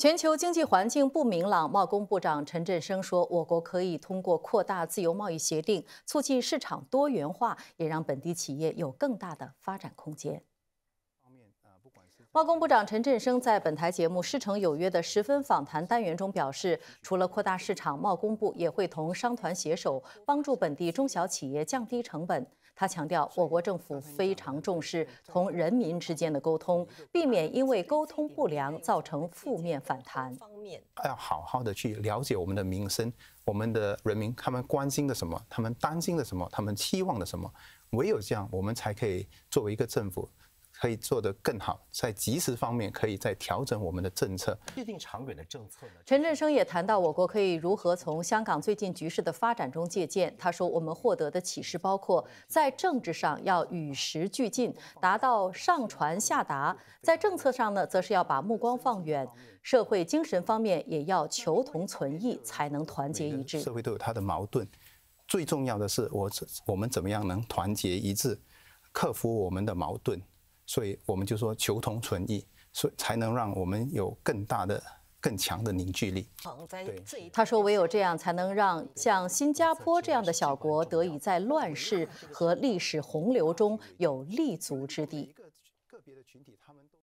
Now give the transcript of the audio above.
全球经济环境不明朗，贸工部长陈振声说，我国可以通过扩大自由贸易协定，促进市场多元化，也让本地企业有更大的发展空间。贸工部长陈振声在本台节目《师承有约》的十分访谈单元中表示，除了扩大市场，贸工部也会同商团携手，帮助本地中小企业降低成本。他强调，我国政府非常重视同人民之间的沟通，避免因为沟通不良造成负面反弹。方面要好好的去了解我们的民生，我们的人民他们关心的什么，他们担心的什么，他们期望的什么，唯有这样，我们才可以作为一个政府。可以做得更好，在及时方面可以再调整我们的政策，制定长远的政策呢？陈振声也谈到，我国可以如何从香港最近局势的发展中借鉴？他说，我们获得的启示包括，在政治上要与时俱进，达到上传下达；在政策上呢，则是要把目光放远，社会精神方面也要求同存异，才能团结一致。社会都有它的矛盾，最重要的是我我们怎么样能团结一致，克服我们的矛盾？所以我们就说求同存异，所以才能让我们有更大的、更强的凝聚力。他说唯有这样才能让像新加坡这样的小国得以在乱世和历史洪流中有立足之地。